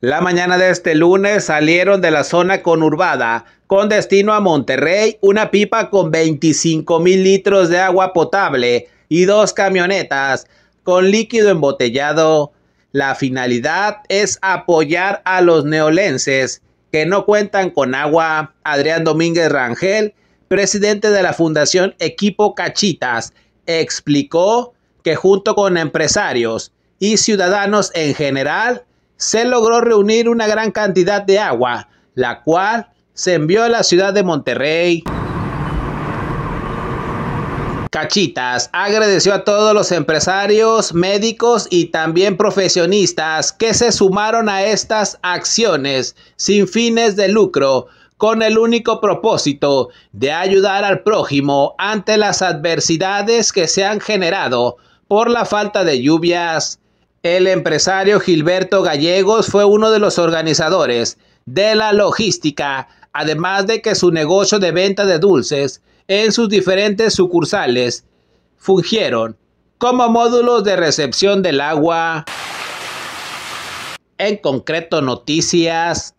La mañana de este lunes salieron de la zona conurbada con destino a Monterrey una pipa con 25 mil litros de agua potable y dos camionetas con líquido embotellado. La finalidad es apoyar a los neolenses que no cuentan con agua. Adrián Domínguez Rangel, presidente de la Fundación Equipo Cachitas, explicó que junto con empresarios y ciudadanos en general, se logró reunir una gran cantidad de agua, la cual se envió a la ciudad de Monterrey. Cachitas agradeció a todos los empresarios, médicos y también profesionistas que se sumaron a estas acciones sin fines de lucro, con el único propósito de ayudar al prójimo ante las adversidades que se han generado por la falta de lluvias. El empresario Gilberto Gallegos fue uno de los organizadores de la logística, además de que su negocio de venta de dulces en sus diferentes sucursales fungieron como módulos de recepción del agua. En concreto, noticias